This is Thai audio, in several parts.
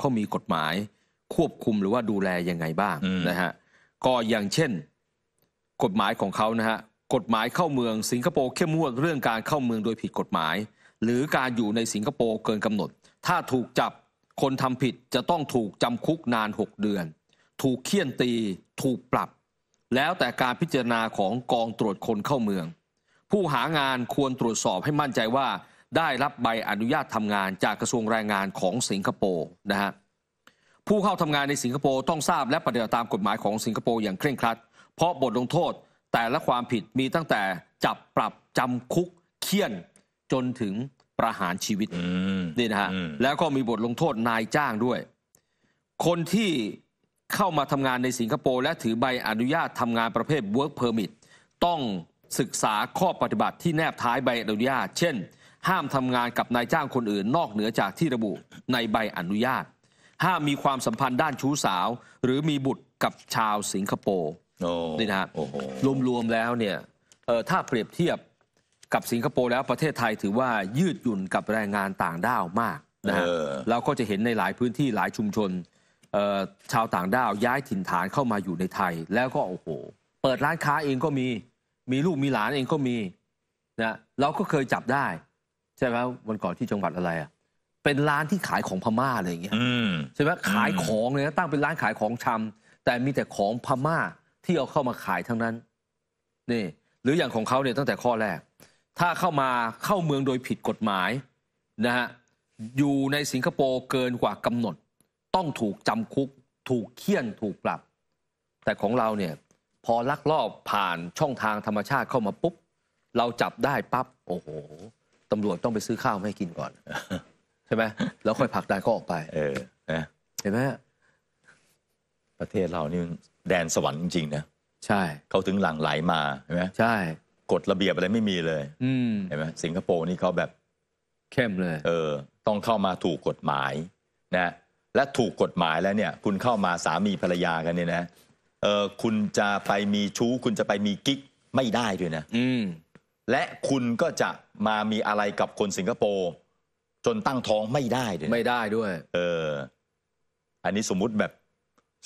เขา มี กฎหมาย ควบคุม หรือว่า ดูแล ยังไง บ้าง นะฮะ ก็ อย่าง เช่น กฎหมาย ของเขา นะฮะ กฎหมาย เข้าเมือง สิงคโปร์ เข้มงวด เรื่อง การ เข้าเมือง โดย ผิด กฎหมาย หรือ การ อยู่ ใน สิงคโปร์ เกินกำหนด ถ้า ถูก จับ คนทำผิด จะต้อง ถูกจำคุก นาน 6 เดือน ถูกเคี่ยนตี ถูก ปรับ แล้วแต่ การ พิจารณา ของ กอง ตรวจ คน เข้าเมือง ผู้ หางาน ควร ตรวจสอบ ให้มั่นใจ ว่าได้รับใบอนุญาตทำงานจากกระทรวงแรงงานของสิงคโปร์นะฮะ ผู้เข้าทำงานในสิงคโปร์ต้องทราบและปฏิบัติตามกฎหมายของสิงคโปร์อย่างเคร่งครัดเพราะบทลงโทษแต่ละความผิดมีตั้งแต่จับปรับจำคุก เคี่ยนจนถึงประหารชีวิต นี่นะฮะ แล้วก็มีบทลงโทษนายจ้างด้วย คนที่เข้ามาทำงานในสิงคโปร์และถือใบอนุญาตทำงานประเภท work permit ต้องศึกษาข้อปฏิบัติที่แนบท้ายใบอนุญาตเช่นห้ามทำงานกับนายจ้างคนอื่นนอกเหนือจากที่ระบุในใบอนุญาต ห้ามมีความสัมพันธ์ด้านชู้สาว หรือมีบุตรกับชาวสิงคโปร์นี่นะฮะรวม ๆ แล้วเนี่ยถ้าเปรียบเทียบกับสิงคโปร์แล้วประเทศไทยถือว่ายืดหยุ่นกับแรงงานต่างด้าวมากนะฮะเราก็จะเห็นในหลายพื้นที่หลายชุมชน ชาวต่างด้าวย้ายถิ่นฐานเข้ามาอยู่ในไทยแล้วก็โอ้โหเปิดร้านค้าเองก็มีมีลูกมีหลานเองก็มีนะเราก็เคยจับได้ช่ไหมวันก่อนที่จังหวัดอะไรอ่ะ เป็นร้านที่ขายของพม่าอะไรอย่างเงี้ยใช่ไหมขายของเลยนะตั้งเป็นร้านขายของชำ แต่มีแต่ของพม่าที่เอาเข้ามาขายทั้งนั้นนี่ หรืออย่างของเขาเนี่ยตั้งแต่ข้อแรกถ้าเข้ามาเข้าเมืองโดยผิดกฎหมาย นะฮะอยู่ในสิงคโปร์เกินกว่ากำหนด ต้องถูกจำคุก ถูกเคี่ยนถูกปรับ แต่ของเราเนี่ย พอลักลอบผ่านช่องทางธรรมชาติเข้ามาปุ๊บเราจับได้ปั๊บโอ้โหตำรวจต้องไปซื้อข้าวมาให้กินก่อน ใช่ไหมแล้วค่อยผลักดันเขาออกไป เออเห็นไหมประเทศเรานี่แดนสวรรค์จริงๆนะใช่ เขาถึงหลั่งไหลมาเห็นไหมใช่กฎระเบียบอะไรไม่มีเลย อืเห็นไหมสิงคโปร์นี่เขาแบบเข้มเลย เออ ต้องเข้ามาถูกกฎหมาย นะและถูกกฎหมายแล้วเนี่ย คุณเข้ามาสามีภรรยากันเนี่ยนะเออคุณจะไปมีชู้ คุณจะไปมีกิ๊กไม่ได้ด้วยนะอืและคุณก็จะมามีอะไรกับคนสิงคโปร์จนตั้งท้องไม่ได้เลยไม่ได้ด้วย เออ อันนี้สมมุติแบบ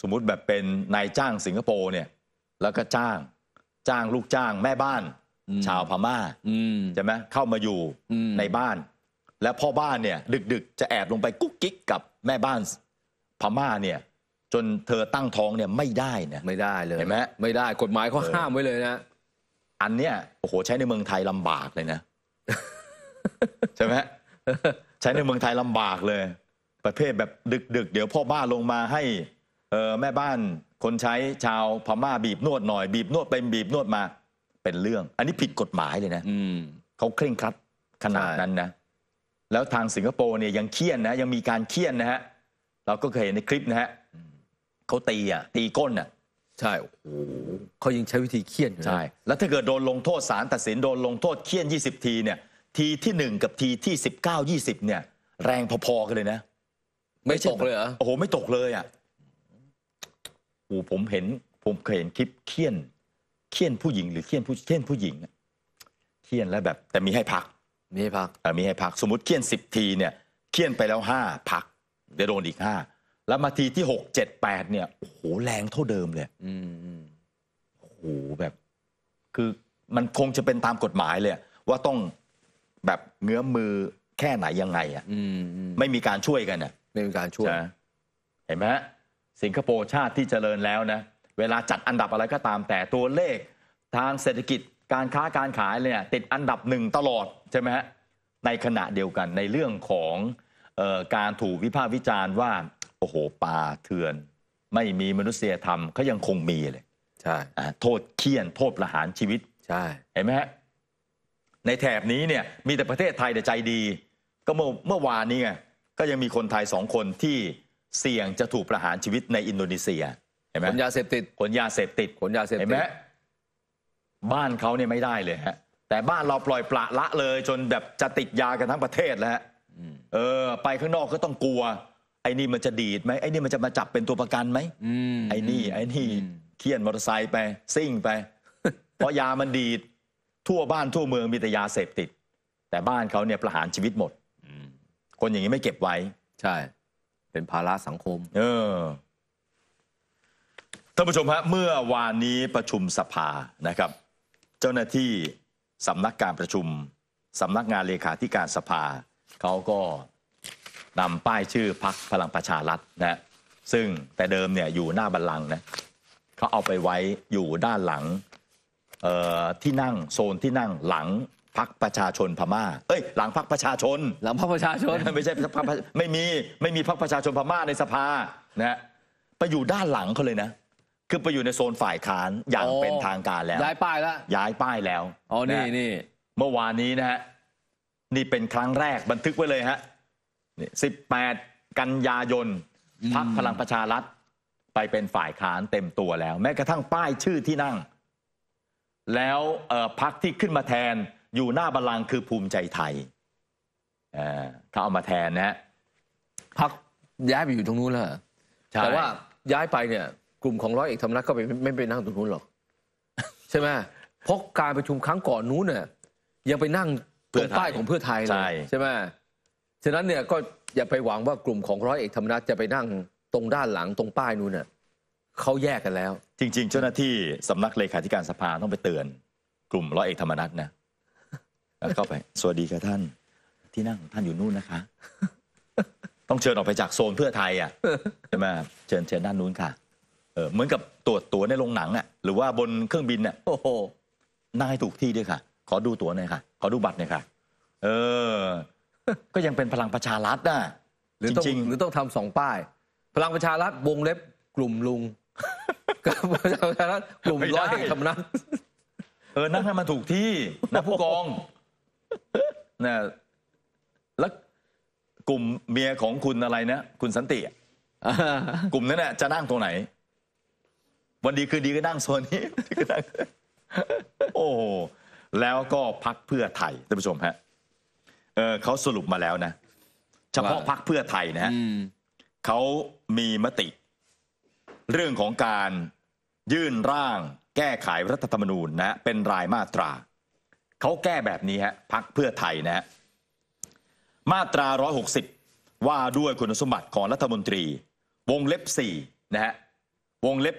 สมมุติแบบเป็นนายจ้างสิงคโปร์เนี่ย แล้วก็จ้างจ้างลูกจ้างแม่บ้าน ชาวพม่าใช่ไหมเข้ามาอยู่ในบ้าน และพ่อบ้านเนี่ย ดึก ๆ จะแอบลงไปกุ๊กกิ๊กกับแม่บ้าน พม่าเนี่ย จนเธอตั้งท้องเนี่ยไม่ได้นะไม่ได้เลยเห็นไหมไม่ได้กฎหมายเขาห้ามไว้เลยนะอันเนี้ยโอ้โหใช้ในเมืองไทยลำบากเลยนะใช่ไหมใช้ในเมืองไทยลำบากเลย ประเภทแบบดึก ๆ เดี๋ยวพ่อบ้านลงมาให้แม่บ้าน คนใช้ชาวพม่าบีบนวดหน่อย บีบนวดไปบีบนวดมา เป็นเรื่อง อันนี้ผิดกฎหมายเลยนะเขาเคร่งครัดขนาดนั้นนะ แล้วทางสิงคโปร์เนี่ยยังเคี่ยนนะ ยังมีการเคี่ยนนะฮะเราก็เคยเห็นในคลิปนะฮะเขาตีอ่ะตีก้นอ่ะใช่โอ้โหเขายังใช้วิธีเคี่ยนยใช่ แล้วถ้าเกิดโดนลงโทษสารตัดสินโดนลงโทษเคี่ยน20ทีเนี่ย ทีที่1กับทีที่19 20เนี่ย แรงพอๆกันเลยนะ ไม่ตกเลยเหรอ โอ้โหไม่ตกเลยอ่ะ โอ้โหผมเห็น ผมเคยเห็นคลิปเคี่ยนเคี่ยนผู้หญิงหรือเคี่ยนผู้เคี่ยนผู้หญิง เคี่ยนแล้วแบบ แต่มีให้พัก มีให้พักแต่มีให้พักสมมติเคี่ยน10ทีเนี่ยเคี่ยนไปแล้ว5พัก เดี๋ยวโดนอีก5แล้วมาทีที่หกเจ็ดแปดเนี่ย โอ้โห แรงเท่าเดิมเลยอืมโอ้โห แบบ คือมันคงจะเป็นตามกฎหมายเลยว่าต้องแบบเงื้อมือแค่ไหนยังไงอ่ะอมไม่มีการช่วยกันอ่ะไม่มีการช่วย เห็นไหมฮะสิงคโปร์ชาติที่เจริญแล้วนะ เวลาจัดอันดับอะไรก็ตามแต่ตัวเลข ทางเศรษฐกิจการค้าการขายเนี่ยติดอันดับหนึ่งตลอดใช่ไหมฮะในขณะเดียวกันในเรื่องของออการถูกวิพากษ์วิจารณ์ว่าโอ้โหป่าเถื่อน ไม่มีมนุษยธรรมขายังคงมีเลยใช่โทษเคี่ยนโทษประหารชีวิตใช่เห็นไหมฮะในแถบนี้เนี่ย มีแต่ประเทศไทยแต่ใจดี ก็เมื่อเมื่อวานนี้ไงก็ยังมีคนไทยสองคนที่เสี่ยงจะถูกประหารชีวิต ในอินโดนีเซียเห็นไหมขนยาเสพติดขนยาเสพติดขนยาเสพติดเห็นไหมบ้านเขาเนี่ยไม่ได้เลยฮะแต่บ้านเราปล่อยปละละเลย จนแบบจะติดยากันทั้งประเทศแล้วฮะเออ ไปข้างนอกก็ต้องกลัวไอ้นี่มันจะดีดไหมไอ้นี่มันจะมาจับเป็นตัวประกันไหมไอ้นี่ไอ้นี่ เขี่ยนมอเตอร์ไซค์ไป ซิ่งไป เพราะยามันดีด ทั่วบ้านทั่วเมืองมีแต่ยาเสพติด แต่บ้านเขาเนี่ยประหารชีวิตหมดคนอย่างนี้ไม่เก็บไว้ ใช่ เป็นภาระสังคม เออท่านผู้ชมฮะเมื่อวานนี้ประชุมสภานะครับ เจ้าหน้าที่สำนักการประชุมสำนักงานเลขาธิการสภาเขาก็นำป้ายชื่อพักพลังประชารัฐนะซึ่งแต่เดิมเนี่ยอยู่หน้าบัลลังก์นะเขาเอาไปไว้อยู่ด้านหลังที่นั่งโซนที่นั่งหลังพักประชาชนพม่าเอ้ยหลังพักประชาชนหลังพักประชาชนไม่ใช่พักไม่มีไม่มีพักประชาชนพม่าในสภานะไปอยู่ด้านหลังเขาเลยนะ คือไปอยู่ในโซนฝ่ายค้านอย่างเป็นทางการแล้วย้ายป้ายแล้วย้ายป้ายแล้วอ๋อนี่นี่เมื่อวานนี้นะฮะนี่เป็นครั้งแรกบันทึกไว้เลยฮะ18 กันยายนพักพลังประชารัฐไปเป็นฝ่ายค้านเต็มตัวแล้ว แม้กระทั่งป้ายชื่อที่นั่ง แล้วพักที่ขึ้นมาแทนอยู่หน้าบัลลังคือภูมิใจไทยเขาเอามาแทนนะพักย้ายไปอยู่ตรงนู้นแล้วแต่ว่าย้ายไปเนี่ย กลุ่มของร้อยเอกธรรมนัฐก็ไไม่ไปนั่งตรงนู้นหรอก ใช่ไหมเพราะการประชุมครั้งก่อนนู้นเนี่ยยังไปนั่งตรงป้ายของเพื่อไทยเลยใช่ไหมฉะนั้นเนี่ยก็อย่าไปหวังว่ากลุ่มของร้อยเอกธรรมนัฐจะไปนั่งตรงด้านหลังตรงป้ายนู้นน่ะเขาแยกกันแล้ว จริง ๆเจ้าหน้าที่สำนักเลขาธิการสภาต้องไปเตือน กลุ่มร้อยเอกธรรมนัฐนะแล้วเข้าไป สวัสดีค่ะท่าน ที่นั่งท่านอยู่นู่นนะคะต้องเชิญออกไปจากโซนเพื่อไทยอ่ะใช่ไหมเชิญเชิญด้านนู้นค่ะเหมือนกับตรวจตั๋วในโรงหนังอ่ะ หรือว่าบนเครื่องบินอ่ะโอ้โหนั่งให้ถูกที่ด้วยค่ะ ขอดูตั๋วหน่อยค่ะ ขอดูบัตรหน่อยค่ะ เออก็ยังเป็นพลังประชารัฐนะหรือต้องหรือต้องทำสองป้าย พลังประชารัฐวงเล็บ กลุ่มลุงกับพลังประชารัฐกลุ่มร้อยเอกธรรมนัสเออนั่งให้มันถูกที่นะผู้กองนะแล้วกลุ่มเมียของคุณอะไรนะคุณสันติกลุ่มนั้นน่ะจะนั่งตรงไหน วันดีคืนดีก็นั่งโซนนี้ก็นั่งโอ้แล้วก็พักเพื่อไทยท่านผู้ชมฮะเออเขาสรุปมาแล้วนะ เฉพาะพักเพื่อไทยนะฮะเขามีมติ เรื่องของการยื่นร่างแก้ไขรัฐธรรมนูญนะฮะเป็นรายมาตรา เขาแก้แบบนี้ฮะพักเพื่อไทยนะฮะมาตรา 160 ว่าด้วยคุณสมบัติของรัฐมนตรี วงเล็บ 4 นะฮะวงเล็บ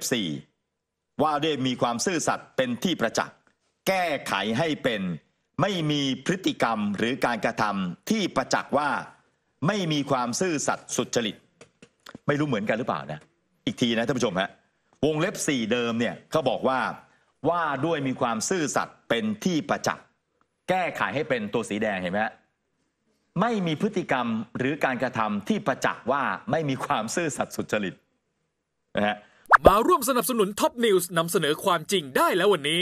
4 ว่าด้วยมีความซื่อสัตย์เป็นที่ประจักษ์ แก้ไขให้เป็นไม่มีพฤติกรรมหรือการกระทำที่ประจักษ์ว่า ไม่มีความซื่อสัตย์สุจริต ไม่รู้เหมือนกันหรือเปล่านะ อีกทีนะท่านผู้ชมฮะวงเล็บ4เดิมเนี่ยเขาบอกว่าว่าด้วยมีความซื่อสัตย์เป็นที่ประจักษ์แก้ไขให้เป็นตัวสีแดงเห็นไหมไม่มีพฤติกรรมหรือการกระทำที่ประจักษ์ว่าไม่มีความซื่อสัตย์สุจริตนะฮะมาร่วมสนับสนุนท็อปนิวส์นำเสนอความจริงได้แล้ววันนี้